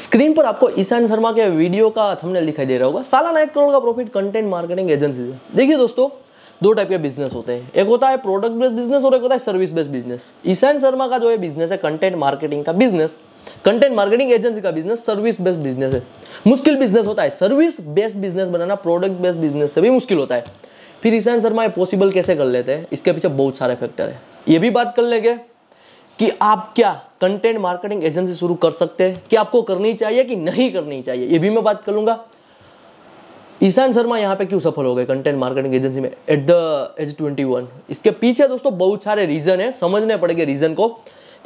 screen पर आपको ईशान शर्मा के वीडियो का थंबनेल दिखाई दे रहा होगा सालाना एक करोड़ का प्रॉफिट कंटेंट मार्केटिंग एजेंसी से देखिए दोस्तों दो टाइप के बिजनेस होते हैं एक होता है प्रोडक्ट बेस्ड बिजनेस और एक होता है service based business Ishan Sharma का जो है बिजनेस है कंटेंट मार्केटिंग का बिजनेस कंटेंट मार्केटिंग एजेंसी का बिजनेस सर्विस बेस्ड बिजनेस है मुश्किल बिजनेस होता है सर्विस बेस्ड बिजनेस बनाना प्रोडक्ट बेस्ड बिजनेस से भी मुश्किल होता है फिर ईशान शर्मा ये पॉसिबल कैसे कर लेते हैं इसके पीछे बहुत सारे फैक्टर है ये भी बात कर लेंगे कि आप क्या कंटेंट मार्केटिंग एजेंसी शुरू कर सकते हैं कि आपको करनी चाहिए कि नहीं करनी चाहिए ये भी मैं बात कर लूंगा ईशान शर्मा यहाँ पे क्यों सफल हो गए कंटेंट मार्केटिंग एजेंसी में at the age twenty one इसके पीछे दोस्तों बहुत सारे रीज़न है समझने पड़ेंगे रीज़न को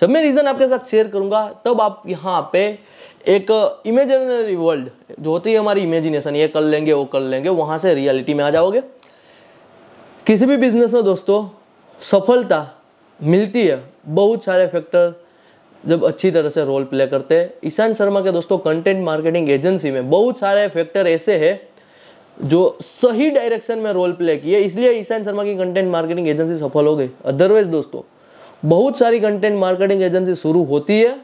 जब मैं रीज़न आपके साथ शेयर करूंगा तब आप यहाँ पे एक इमेजिनरी वर्ल्ड जो होती है हमारी इमेजिनेशन ये कर लेंगे वो कर लेंगे वहां से रियलिटी में आ जाओगे किसी भी बिजनेस में दोस्तों सफलता मिलती है बहुत सारे फैक्टर जब अच्छी तरह से रोल प्ले करते हैं ईशान शर्मा के दोस्तों कंटेंट मार्केटिंग एजेंसी में बहुत सारे फैक्टर ऐसे हैं जो सही डायरेक्शन में रोल प्ले किए इसलिए ईशान शर्मा की कंटेंट मार्केटिंग एजेंसी सफल हो गई अदरवाइज दोस्तों बहुत सारी कंटेंट मार्केटिंग एजेंसी शुरू होती है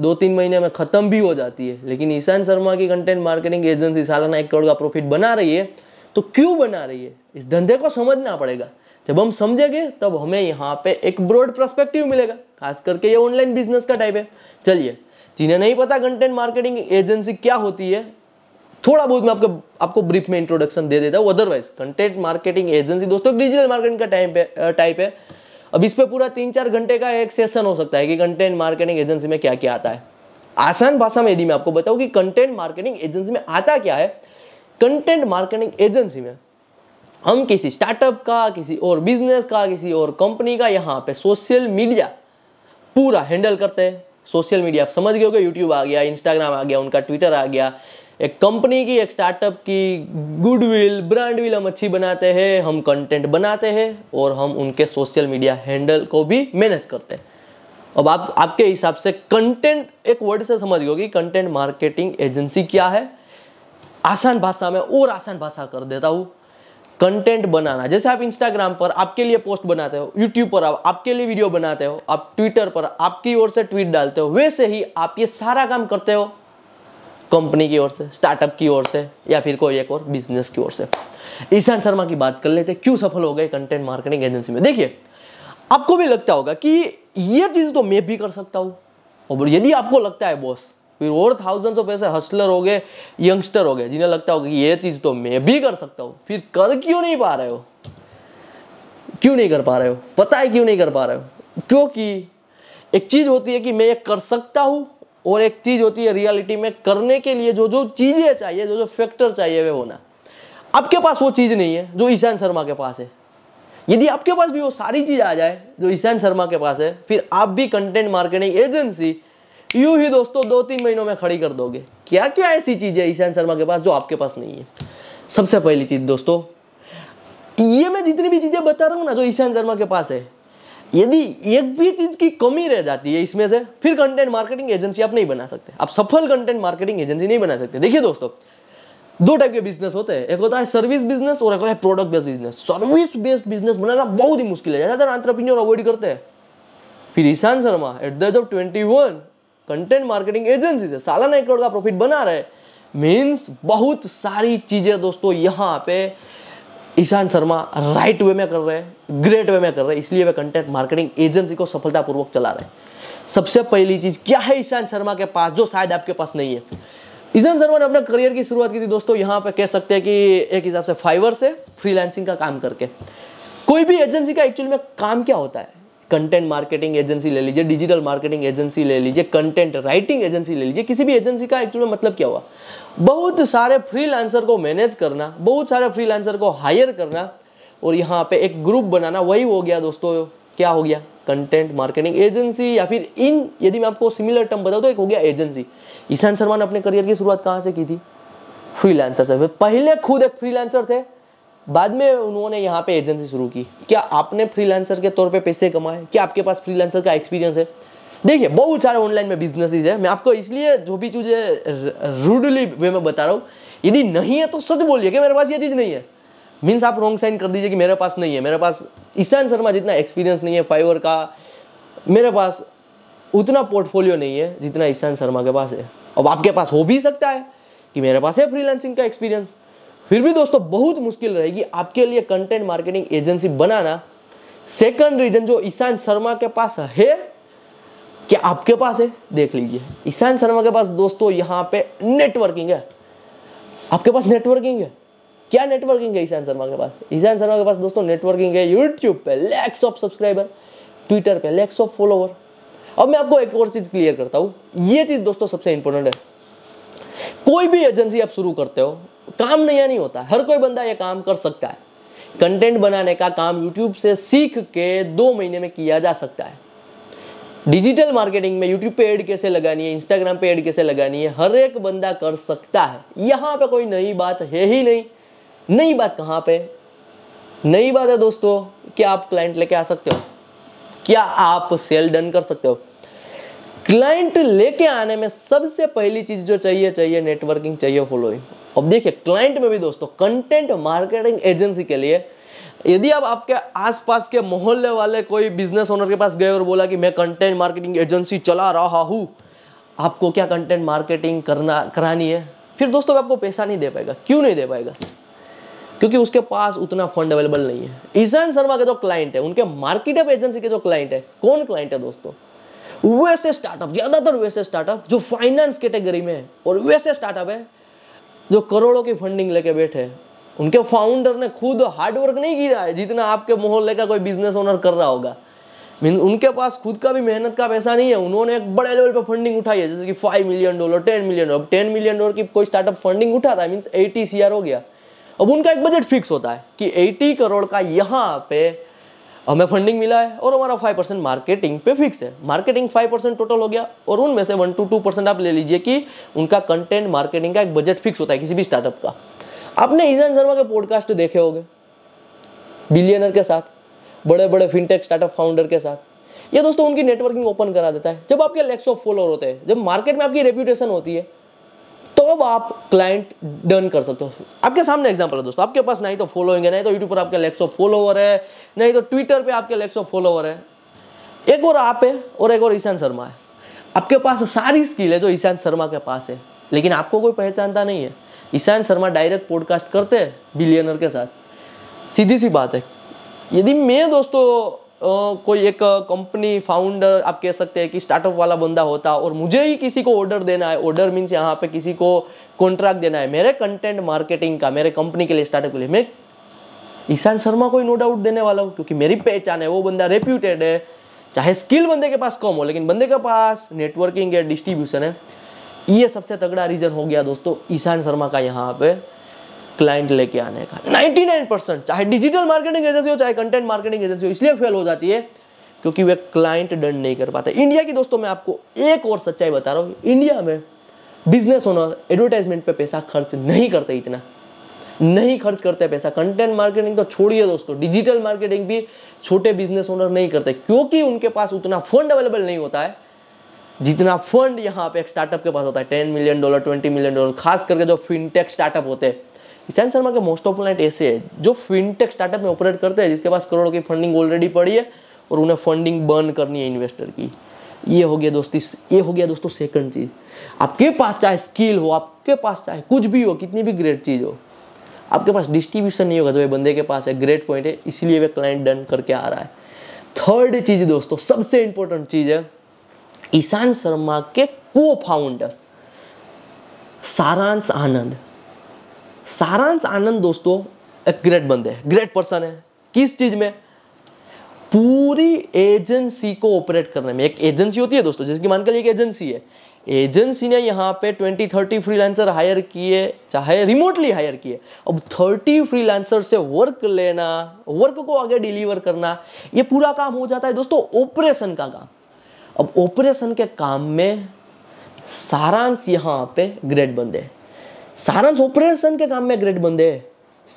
दो तीन महीने में ख़त्म भी हो जाती है लेकिन ईशान शर्मा की कंटेंट मार्केटिंग एजेंसी सालाना एक करोड़ का प्रॉफिट बना रही है तो क्यों बना रही है इस धंधे को समझना पड़ेगा जब हम समझेंगे तब हमें यहाँ पे एक ब्रॉड प्रस्पेक्टिव मिलेगा खास करके ये ऑनलाइन बिजनेस का टाइप है चलिए जिन्हें नहीं पता कंटेंट मार्केटिंग एजेंसी क्या होती है थोड़ा बहुत मैं आपको आपको ब्रीफ में इंट्रोडक्शन दे देता हूँ अदरवाइज कंटेंट मार्केटिंग एजेंसी दोस्तों डिजिटल मार्केटिंग का टाइप है टाइप है अब इस पर पूरा तीन चार घंटे का एक सेशन हो सकता है कि कंटेंट मार्केटिंग एजेंसी में क्या क्या आता है आसान भाषा में यदि मैं आपको बताऊँ कि कंटेंट मार्केटिंग एजेंसी में आता क्या है कंटेंट मार्केटिंग एजेंसी में हम किसी स्टार्टअप का किसी और बिजनेस का किसी और कंपनी का यहाँ पे सोशल मीडिया पूरा हैंडल करते हैं सोशल मीडिया आप समझ गए होगे यूट्यूब आ गया इंस्टाग्राम आ गया उनका ट्विटर आ गया एक कंपनी की एक स्टार्टअप की गुडविल ब्रांडविल हम अच्छी बनाते हैं हम कंटेंट बनाते हैं और हम उनके सोशल मीडिया हैंडल को भी मैनेज करते हैं अब आप आपके हिसाब से कंटेंट एक वर्ड से समझ गए कि कंटेंट मार्केटिंग एजेंसी क्या है आसान भाषा में और आसान भाषा कर देता हूँ कंटेंट बनाना जैसे आप इंस्टाग्राम पर आपके लिए पोस्ट बनाते हो यूट्यूब पर आप आपके लिए वीडियो बनाते हो आप ट्विटर पर आपकी ओर से ट्वीट डालते हो वैसे ही आप ये सारा काम करते हो कंपनी की ओर से स्टार्टअप की ओर से या फिर कोई एक और बिजनेस की ओर से ईशान शर्मा की बात कर लेते क्यों सफल हो गए कंटेंट मार्केटिंग एजेंसी में देखिए आपको भी लगता होगा कि ये चीज़ तो मैं भी कर सकता हूँ और यदि आपको लगता है बॉस फिर और थाउजेंड्स ऑफ ऐसे हसलर हो गए यंगस्टर हो गए जिन्हें लगता होगा कि ये चीज़ तो मैं भी कर सकता हूँ फिर कर क्यों नहीं पा रहे हो क्यों नहीं कर पा रहे हो पता है क्यों नहीं कर पा रहे हो क्योंकि एक चीज़ होती है कि मैं ये कर सकता हूँ और एक चीज़ होती है रियलिटी में करने के लिए जो जो चीज़ें चाहिए जो जो फैक्टर चाहिए वे होना आपके पास वो चीज़ नहीं है जो ईशान शर्मा के पास है यदि आपके पास भी वो सारी चीज़ आ जाए जो ईशान शर्मा के पास है फिर आप भी कंटेंट मार्केटिंग एजेंसी यूं ही दोस्तों दो तीन महीनों में खड़ी कर दोगे क्या क्या ऐसी चीज़ें ईशान शर्मा के पास जो आपके पास नहीं है सबसे पहली चीज़ दोस्तों ये मैं जितनी भी चीज़ें बता रहा हूँ ना जो ईशान शर्मा के पास है यदि एक भी चीज़ की कमी रह जाती है इसमें से फिर कंटेंट मार्केटिंग एजेंसी आप नहीं बना सकते आप सफल कंटेंट मार्केटिंग एजेंसी नहीं बना सकते देखिए दोस्तों दो टाइप के बिजनेस होते हैं एक होता है सर्विस बिजनेस और एक होता है product based business service based business बनाना बहुत ही मुश्किल है ज़्यादातर आंट्रप्रन्योर अवॉइड करते हैं फिर Ishan Sharma at the age of twenty one content marketing agency से सालाना एक करोड़ का प्रॉफिट बना रहे मीन्स बहुत सारी चीज़ें दोस्तों यहाँ पे ईशान शर्मा राइट वे में कर रहे हैं ग्रेट वे में कर रहे हैं इसलिए वे कंटेंट मार्केटिंग एजेंसी को सफलतापूर्वक चला रहे हैं सबसे पहली चीज़ क्या है ईशान शर्मा के पास जो शायद आपके पास नहीं है ईशान शर्मा ने अपने करियर की शुरुआत की थी दोस्तों यहाँ पे कह सकते हैं कि एक हिसाब से फाइवर से फ्रीलांसिंग का काम करके कोई भी एजेंसी का एक्चुअली में काम क्या होता है कंटेंट मार्केटिंग एजेंसी ले लीजिए डिजिटल मार्केटिंग एजेंसी ले लीजिए कंटेंट राइटिंग एजेंसी ले लीजिए किसी भी एजेंसी का एक्चुअल मतलब क्या हुआ बहुत सारे फ्रीलांसर को मैनेज करना बहुत सारे फ्रीलांसर को हायर करना और यहाँ पे एक ग्रुप बनाना वही हो गया दोस्तों क्या हो गया कंटेंट मार्केटिंग एजेंसी या फिर इन यदि मैं आपको सिमिलर टर्म बताऊँ तो एक हो गया एजेंसी ईशान शर्मा ने अपने करियर की शुरुआत कहाँ से की थी फ्रीलांसर से पहले खुद एक फ्रीलांसर थे बाद में उन्होंने यहाँ पे एजेंसी शुरू की क्या आपने फ्रीलांसर के तौर पे पैसे कमाए क्या आपके पास फ्रीलांसर का एक्सपीरियंस है देखिए बहुत सारे ऑनलाइन में बिजनेसेस है मैं आपको इसलिए जो भी चीज़ें रूडली वे में बता रहा हूँ यदि नहीं है तो सच बोलिए कि मेरे पास ये चीज़ नहीं है मीन्स आप रॉन्ग साइन कर दीजिए कि मेरे पास नहीं है मेरे पास ईशान शर्मा जितना एक्सपीरियंस नहीं है फाइवर का मेरे पास उतना पोर्टफोलियो नहीं है जितना ईशान शर्मा के पास है अब आपके पास हो भी सकता है कि मेरे पास है फ्रीलांसिंग का एक्सपीरियंस फिर भी दोस्तों बहुत मुश्किल रहेगी आपके लिए कंटेंट मार्केटिंग एजेंसी बनाना सेकंड रीजन जो ईशान शर्मा के पास है क्या आपके पास है देख लीजिए ईशान शर्मा के पास दोस्तों यहाँ पे नेटवर्किंग है आपके पास नेटवर्किंग है क्या नेटवर्किंग है ईशान शर्मा के पास ईशान शर्मा के पास दोस्तों नेटवर्किंग है यूट्यूब पे लैक्स ऑफ सब्सक्राइबर ट्विटर पे लैक्स ऑफ फॉलोवर अब मैं आपको एक और चीज़ क्लियर करता हूँ ये चीज़ दोस्तों सबसे इंपॉर्टेंट है कोई भी एजेंसी आप शुरू करते हो काम नया नहीं होता हर कोई बंदा यह काम कर सकता है कंटेंट बनाने का काम यूट्यूब से सीख के दो महीने में किया जा सकता है डिजिटल मार्केटिंग में यूट्यूब पे एड कैसे लगानी है इंस्टाग्राम पे एड कैसे लगानी है हर एक बंदा कर सकता है यहां पे कोई नई बात है ही नहीं नई बात कहां पे नई बात है दोस्तों क्या आप क्लाइंट लेके आ सकते हो क्या आप सेल डन कर सकते हो क्लाइंट लेके आने में सबसे पहली चीज जो चाहिए चाहिए नेटवर्किंग चाहिए फॉलोइंग अब देखिए क्लाइंट में भी दोस्तों कंटेंट मार्केटिंग एजेंसी के लिए यदि आप आपके आसपास के मोहल्ले वाले कोई बिजनेस ओनर के पास गए और बोला कि मैं कंटेंट मार्केटिंग एजेंसी चला रहा हूँ आपको क्या कंटेंट मार्केटिंग करना करानी है फिर दोस्तों वो आपको पैसा नहीं दे पाएगा क्यों नहीं दे पाएगा क्योंकि उसके पास उतना फंड अवेलेबल नहीं है ईशान शर्मा के जो क्लाइंट है उनके मार्केटअप एजेंसी के जो क्लाइंट है कौन क्लाइंट है दोस्तों वैसे स्टार्टअप ज़्यादातर वैसे स्टार्टअप जो फाइनेंस कैटेगरी में है और वैसे स्टार्टअप है जो करोड़ों की फंडिंग लेके बैठे हैं उनके फाउंडर ने खुद हार्डवर्क नहीं किया है जितना आपके मोहल्ले का कोई बिजनेस ओनर कर रहा होगा मीन उनके पास खुद का भी मेहनत का पैसा नहीं है उन्होंने एक बड़े लेवल पर फंडिंग उठाई है जैसे कि five million dollar ten million dollar ten million dollar की कोई स्टार्टअप फंडिंग उठा है मीन्स एटी सी हो गया अब उनका एक बजट फिक्स होता है कि एटी करोड़ का यहाँ पे हमें फंडिंग मिला है और हमारा फाइव परसेंट मार्केटिंग पे फिक्स है मार्केटिंग फाइव परसेंट टोटल हो गया और उनमें से वन टू टू परसेंट आप ले लीजिए कि उनका कंटेंट मार्केटिंग का एक बजट फिक्स होता है किसी भी स्टार्टअप का आपने ईजान शर्मा के पॉडकास्ट देखे हो बिलियनर के साथ बड़े बड़े फिनटेक स्टार्टअप फाउंडर के साथ ये दोस्तों उनकी नेटवर्किंग ओपन करा देता है जब आपके लेक्स ऑफ फॉलोअर होते हैं जब मार्केट में आपकी रेप्यूटेशन होती है तब आप क्लाइंट डन कर सकते हो आपके सामने एग्जाम्पल है दोस्तों आपके पास नहीं तो फॉलोइंग है नहीं तो यूट्यूब पर आपके लेक्स ऑफ फॉलोवर है नहीं तो ट्विटर पे आपके लेक्स ऑफ फॉलोवर है एक और आप है और एक और ईशान शर्मा है आपके पास सारी स्किल है जो ईशान शर्मा के पास है लेकिन आपको कोई पहचानता नहीं है ईशान शर्मा डायरेक्ट पॉडकास्ट करते हैं बिलियनर के साथ सीधी सी बात है यदि मैं दोस्तों कोई एक कंपनी फाउंडर आप कह सकते हैं कि स्टार्टअप वाला बंदा होता और मुझे ही किसी को ऑर्डर देना है ऑर्डर मीन्स यहाँ पे किसी को कॉन्ट्रैक्ट देना है मेरे कंटेंट मार्केटिंग का मेरे कंपनी के लिए स्टार्टअप के लिए मैं ईशान शर्मा को ही नो डाउट देने वाला हूँ क्योंकि मेरी पहचान है वो बंदा रेप्यूटेड है चाहे स्किल बंदे के पास कम हो लेकिन बंदे के पास नेटवर्किंग है डिस्ट्रीब्यूशन है ये सबसे तगड़ा रीज़न हो गया दोस्तों ईशान शर्मा का यहाँ पे क्लाइंट लेके आने का 99 परसेंट चाहे डिजिटल मार्केटिंग एजेंसी हो चाहे कंटेंट मार्केटिंग एजेंसी हो इसलिए फेल हो जाती है क्योंकि वे क्लाइंट डन नहीं कर पाते इंडिया की दोस्तों मैं आपको एक और सच्चाई बता रहा हूँ इंडिया में बिजनेस ओनर एडवर्टाइजमेंट पे पैसा खर्च नहीं करते इतना नहीं खर्च करते पैसा कंटेंट मार्केटिंग तो छोड़िए दोस्तों डिजिटल मार्केटिंग भी छोटे बिजनेस ओनर नहीं करते क्योंकि उनके पास उतना फंड अवेलेबल नहीं होता है जितना फंड यहाँ पे एक स्टार्टअप के पास होता है ten million dollar twenty million dollar खास करके जो फिनटेक स्टार्टअप होते हैं ईशांत शर्मा के मोस्ट ऑफ क्लाइंट ऐसे है जो फिनटेक स्टार्टअप में ऑपरेट करते हैं जिसके पास करोड़ों की फंडिंग ऑलरेडी पड़ी है और उन्हें फंडिंग बर्न करनी है इन्वेस्टर की ये हो गया दोस्ती ये हो गया दोस्तों सेकंड चीज़ आपके पास चाहे स्किल हो आपके पास चाहे कुछ भी हो कितनी भी ग्रेट चीज़ हो आपके पास डिस्ट्रीब्यूशन नहीं होगा जो ये बंदे के पास है ग्रेट पॉइंट है इसीलिए वे क्लाइंट डन करके आ रहा है थर्ड चीज़ दोस्तों सबसे इंपॉर्टेंट चीज़ है ईशान शर्मा के को फाउंडर सारांश आनंद सारांश आनंद दोस्तों एक ग्रेट बंदे है ग्रेट पर्सन है किस चीज में पूरी एजेंसी को ऑपरेट करने में एक एजेंसी होती है दोस्तों जिसकी मान के लिए एक एजेंसी है एजेंसी ने यहाँ पे 20 30 फ्रीलांसर हायर किए चाहे रिमोटली हायर किए अब 30 फ्रीलांसर से वर्क लेना वर्क को आगे डिलीवर करना ये पूरा काम हो जाता है दोस्तों ऑपरेशन का काम अब ऑपरेशन के काम में सारांश यहाँ पे ग्रेट बंदे सारंस ऑपरेशन के काम में ग्रेट बंदे है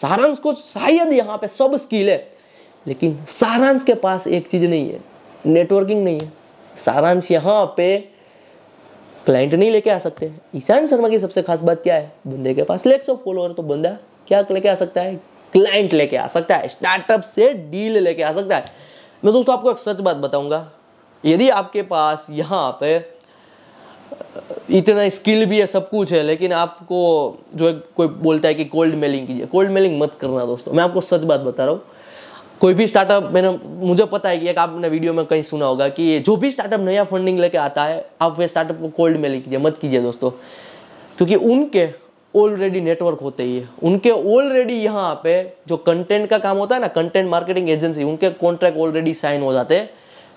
सारंस को शायद यहाँ पे सब स्किल है लेकिन सारांश के पास एक चीज़ नहीं है नेटवर्किंग नहीं है सारांश यहाँ पे क्लाइंट नहीं लेके आ सकते ईशान शर्मा की सबसे खास बात क्या है बंदे के पास लेक्स ऑफ फॉलोअर तो बंदा क्या लेके आ सकता है क्लाइंट लेके आ सकता है स्टार्टअप से डील लेके आ सकता है मैं दोस्तों आपको एक सच बात बताऊंगा यदि आपके पास यहाँ पे इतना स्किल भी है सब कुछ है लेकिन आपको जो है कोई बोलता है कि कोल्ड मेलिंग कीजिए कोल्ड मेलिंग मत करना दोस्तों मैं आपको सच बात बता रहा हूँ कोई भी स्टार्टअप मैंने मुझे पता है कि एक आपने वीडियो में कहीं सुना होगा कि जो भी स्टार्टअप नया फंडिंग लेके आता है आप वे स्टार्टअप को कोल्ड मेलिंग कीजिए मत कीजिए दोस्तों क्योंकि उनके ऑलरेडी नेटवर्क होते ही है उनके ऑलरेडी यहाँ पे जो कंटेंट का काम होता है ना कंटेंट मार्केटिंग एजेंसी उनके कॉन्ट्रैक्ट ऑलरेडी साइन हो जाते हैं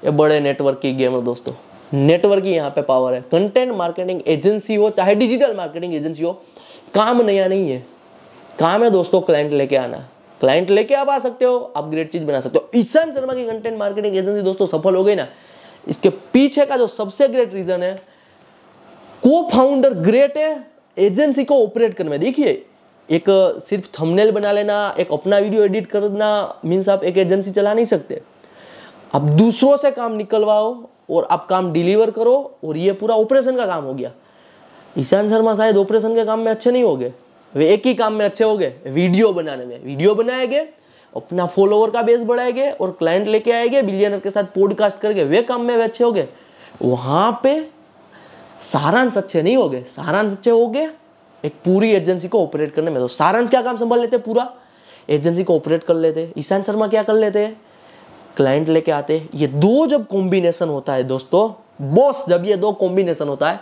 ये बड़े नेटवर्क की गेम है दोस्तों नेटवर्क ही यहाँ पे पावर है कंटेंट मार्केटिंग एजेंसी हो चाहे डिजिटल मार्केटिंग एजेंसी हो काम नया नहीं है काम है दोस्तों क्लाइंट लेके आना क्लाइंट लेके आप आ सकते हो आप ग्रेट चीज बना सकते हो ईशान शर्मा की कंटेंट मार्केटिंग एजेंसी दोस्तों सफल हो गई ना इसके पीछे का जो सबसे ग्रेट रीजन है को फाउंडर ग्रेट है एजेंसी को ऑपरेट करने में देखिए एक सिर्फ थंबनेल बना लेना एक अपना वीडियो एडिट करना मीन्स आप एक एजेंसी चला नहीं सकते आप दूसरों से काम निकलवाओ और आप काम डिलीवर करो और ये पूरा ऑपरेशन का काम हो गया ईशान शर्मा शायद ऑपरेशन के काम में अच्छे नहीं हो गए वे एक ही काम में अच्छे हो गए वीडियो बनाने में वीडियो बनाएंगे अपना फॉलोवर का बेस बढ़ाएंगे और क्लाइंट लेके आएंगे बिलियनर के साथ पॉडकास्ट करके वे काम में वे अच्छे हो गए वहाँ पे सारांश अच्छे नहीं हो गए सारांश अच्छे हो गए एक पूरी एजेंसी को ऑपरेट करने में तो सारांश क्या काम संभाल लेते पूरा एजेंसी को ऑपरेट कर लेते ईशान शर्मा क्या कर लेते हैं क्लाइंट लेके आते हैं ये दो जब कॉम्बिनेशन होता है दोस्तों बॉस जब ये दो कॉम्बिनेशन होता है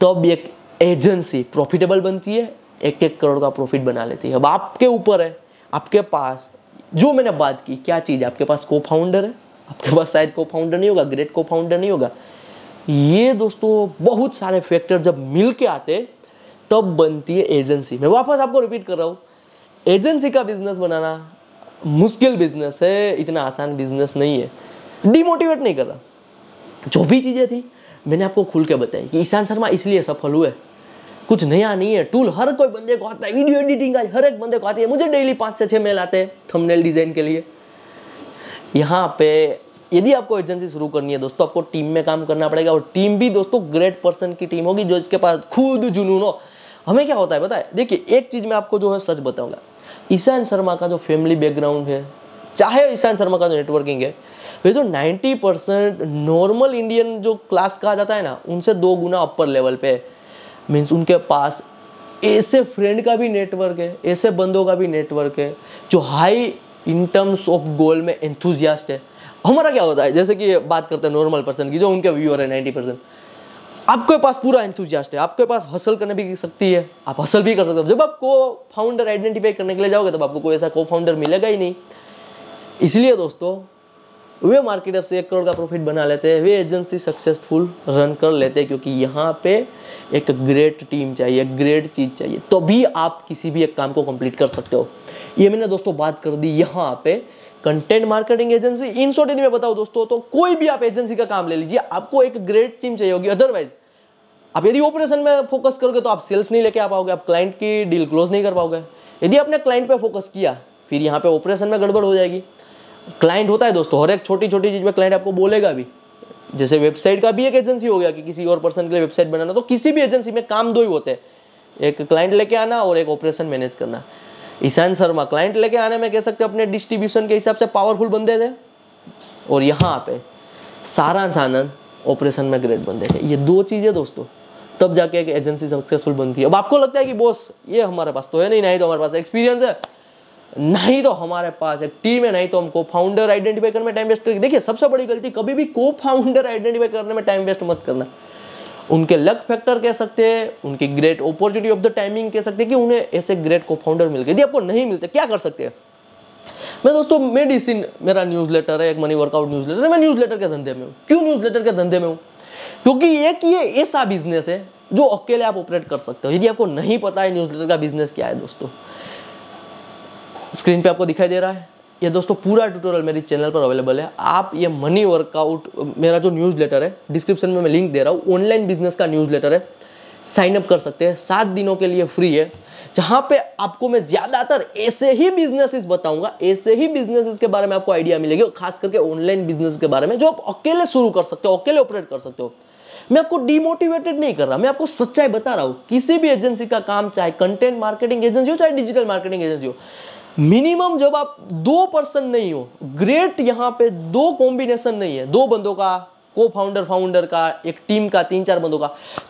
तब तो एक एजेंसी प्रॉफिटेबल बनती है एक एक करोड़ का प्रॉफिट बना लेती है अब आपके ऊपर है आपके पास जो मैंने बात की क्या चीज़ आपके पास को फाउंडर है आपके पास शायद को फाउंडर नहीं होगा ग्रेट को फाउंडर नहीं होगा ये दोस्तों बहुत सारे फैक्टर जब मिल के आते तब बनती है एजेंसी मैं वापस आपको रिपीट कर रहा हूँ एजेंसी का बिजनेस बनाना मुश्किल बिजनेस है इतना आसान बिजनेस नहीं है डिमोटिवेट नहीं कर रहा जो भी चीज़ें थी मैंने आपको खुल के बताई कि ईशान शर्मा इसलिए सफल हुए कुछ नया नहीं है टूल हर कोई बंदे को आता है वीडियो एडिटिंग का हर एक बंदे को आती है मुझे डेली पाँच से छः मेल आते हैं थंबनेल डिज़ाइन के लिए यहाँ पे यदि आपको एजेंसी शुरू करनी है दोस्तों आपको टीम में काम करना पड़ेगा और टीम भी दोस्तों ग्रेट पर्सन की टीम होगी जो इसके पास खुद जुनून हो हमें क्या होता है बताए देखिए एक चीज़ मैं आपको जो है सच बताऊंगा ईशान शर्मा का जो फैमिली बैकग्राउंड है चाहे ईशान शर्मा का जो नेटवर्किंग है वे जो 90 परसेंट नॉर्मल इंडियन जो क्लास कहा जाता है ना उनसे दो गुना अपर लेवल पे मीन्स उनके पास ऐसे फ्रेंड का भी नेटवर्क है ऐसे बंदों का भी नेटवर्क है जो high in terms of goal में एंथुजियास्ट है हमारा क्या होता है जैसे कि बात करते हैं नॉर्मल पर्सन की जो उनके व्यूअर है नाइन्टी परसेंट आपके पास पूरा एंथुजियास्ट है आपके पास हसल करने भी सकती है आप हसल भी कर सकते हो जब आप को फाउंडर आइडेंटिफाई करने के लिए जाओगे तब आपको कोई ऐसा को फाउंडर मिलेगा ही नहीं इसलिए दोस्तों वे मार्केट से एक करोड़ का प्रॉफिट बना लेते हैं वे एजेंसी सक्सेसफुल रन कर लेते हैं क्योंकि यहाँ पे एक ग्रेट टीम चाहिए ग्रेट चीज़ चाहिए तभी तो आप किसी भी एक काम को कंप्लीट कर सकते हो ये मैंने दोस्तों बात कर दी यहाँ पे content marketing agency in short यदि मैं बताऊं दोस्तों तो कोई भी आप एजेंसी का काम ले लीजिए आपको एक ग्रेट टीम चाहिए होगी अदरवाइज आप यदि ऑपरेशन में फोकस करोगे तो आप सेल्स नहीं लेके आ पाओगे आप क्लाइंट की डील क्लोज नहीं कर पाओगे यदि आपने क्लाइंट पर फोकस किया फिर यहाँ पे ऑपरेशन में गड़बड़ हो जाएगी क्लाइंट होता है दोस्तों हर एक छोटी छोटी चीज़ में क्लाइंट आपको बोलेगा भी जैसे वेबसाइट का भी एक एजेंसी हो गया कि किसी और पर्सन के लिए वेबसाइट बनाना तो किसी भी एजेंसी में काम दो ही होते हैं एक क्लाइंट लेके आना और एक ऑपरेशन मैनेज करना ईशान शर्मा क्लाइंट लेके आने में कह सकते अपने डिस्ट्रीब्यूशन के हिसाब से पावरफुल बंदे थे और यहाँ पे सारांश आनंद ऑपरेशन में ग्रेट बंदे थे ये दो चीज़ें दोस्तों तब जाके एक एजेंसी सक्सेसफुल बनती है अब आपको लगता है कि बॉस ये हमारे पास तो है नहीं नहीं तो हमारे पास एक्सपीरियंस है नहीं तो हमारे पास एक टीम है नहीं तो हम को फाउंडर आइडेंटिफाई करने में टाइम वेस्ट करके देखिए सबसे बड़ी गलती कभी भी को फाउंडर आइडेंटिफाई करने में टाइम वेस्ट मत करना उनके लक फैक्टर कह सकते हैं उनकी great opportunity of the timing कह सकते हैं कि उन्हें ऐसे ग्रेट को फाउंडर मिल गए यदि आपको नहीं मिलते क्या कर सकते हैं मैं दोस्तों मेडिसिन मेरा न्यूज़ लेटर है एक मनी वर्कआउट न्यूज़ लेटर मैं न्यूज़ लेटर के धंधे में हूँ क्यों न्यूज़ लेटर के धंधे में हूँ क्योंकि एक ये ऐसा बिजनेस है जो अकेले आप ऑपरेट कर सकते हो यदि आपको नहीं पता है न्यूज़ लेटर का बिजनेस क्या है दोस्तों स्क्रीन पे आपको दिखाई दे रहा है ये दोस्तों पूरा ट्यूटोरियल मेरी चैनल पर अवेलेबल है आप ये मनी वर्कआउट मेरा जो न्यूज़ लेटर है डिस्क्रिप्शन में मैं लिंक दे रहा हूँ ऑनलाइन बिजनेस का न्यूज़ लेटर है साइन अप कर सकते हैं सात दिनों के लिए फ्री है जहाँ पे आपको मैं ज़्यादातर ऐसे ही बिजनेसेस बताऊंगा ऐसे ही बिजनेसेस के बारे में आपको आइडिया मिलेगी खास करके ऑनलाइन बिजनेस के बारे में जो आप अकेले शुरू कर सकते हो अकेले ऑपरेट कर सकते हो मैं आपको डिमोटिवेटेड नहीं कर रहा मैं आपको सच्चाई बता रहा हूँ किसी भी एजेंसी का काम चाहे कंटेंट मार्केटिंग एजेंसी हो चाहे डिजिटल मार्केटिंग एजेंसी हो मिनिमम जब आप दो पर्सन नहीं हो ग्रेट यहाँ पे दो कॉम्बिनेशन नहीं है दो बंदों का को फाउंडर फाउंडर का एक टीम का तीन चार बंदों का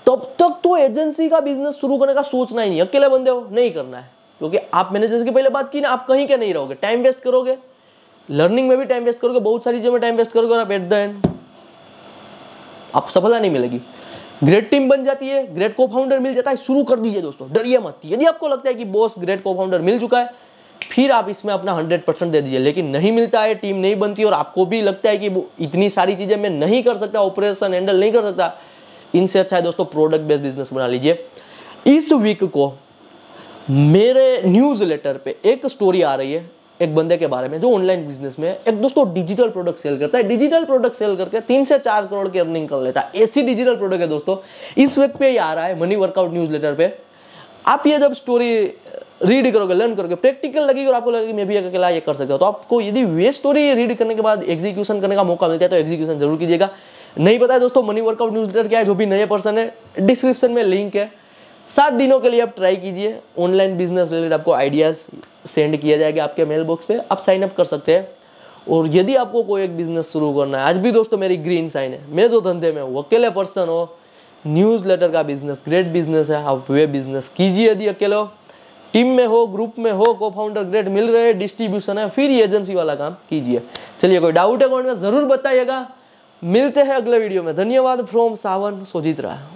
तब तक तो एजेंसी का बिजनेस शुरू करने का सोचना ही नहीं अकेले बंदे हो नहीं करना है क्योंकि आप मैंने जैसे पहले बात की ना आप कहीं के नहीं रहोगे टाइम वेस्ट करोगे लर्निंग में भी टाइम वेस्ट करोगे बहुत सारी चीज़ों में टाइम वेस्ट करोगे और आप एट द एंड आप सफलता नहीं मिलेगी ग्रेट टीम बन जाती है ग्रेट को फाउंडर मिल जाता है शुरू कर दीजिए दोस्तों डरिए मत यदि आपको लगता है कि बॉस ग्रेट को फाउंडर मिल चुका है फिर आप इसमें अपना हंड्रेड परसेंट दे दीजिए लेकिन नहीं मिलता है टीम नहीं बनती और आपको भी लगता है कि इतनी सारी चीज़ें मैं नहीं कर सकता ऑपरेशन हैंडल नहीं कर सकता इनसे अच्छा है दोस्तों प्रोडक्ट बेस्ड बिजनेस बना लीजिए इस वीक को मेरे न्यूज़ लेटर पे एक स्टोरी आ रही है एक बंदे के बारे में जो ऑनलाइन बिजनेस में एक दोस्तों डिजिटल प्रोडक्ट सेल करता है डिजिटल प्रोडक्ट सेल करके तीन से चार करोड़ की अर्निंग कर लेता है ऐसी डिजिटल प्रोडक्ट है दोस्तों इस वक्त पे ही आ रहा है मनी वर्कआउट न्यूज लेटर पे आप ये जब स्टोरी रीड करोगे लर्न करोगे प्रैक्टिकल लगेगी और आपको लगेगा मैं भी अकेला ये कर सकता हूँ तो आपको यदि वे स्टोरी रीड करने के बाद एग्जीक्यूशन करने का मौका मिलता है तो एग्जीक्यूशन जरूर कीजिएगा नहीं पता है दोस्तों मनी वर्कआउट न्यूज क्या है जो भी नए पर्सन है डिस्क्रिप्शन में लिंक है सात दिनों के लिए आप ट्राई कीजिए ऑनलाइन बिजनेस रिलेटेड आपको आइडियाज़ सेंड किया जाएगा आपके मेल बॉक्स पर आप साइन अप कर सकते हैं और यदि आपको कोई एक बिजनेस शुरू करना है आज भी दोस्तों मेरी ग्रीन साइन है मैं जो धंधे में हूँ अकेले पर्सन हो न्यूज़ लेटर का बिजनेस ग्रेट बिजनेस है आप वे बिजनेस कीजिए यदि अकेले हो टीम में हो ग्रुप में हो को फाउंडर ग्रेड मिल रहे हैं डिस्ट्रीब्यूशन है फिर एजेंसी वाला काम कीजिए चलिए कोई डाउट है कॉमेंट में जरूर बताइएगा मिलते हैं अगले वीडियो में धन्यवाद फ्रॉम सावन सोजित्रा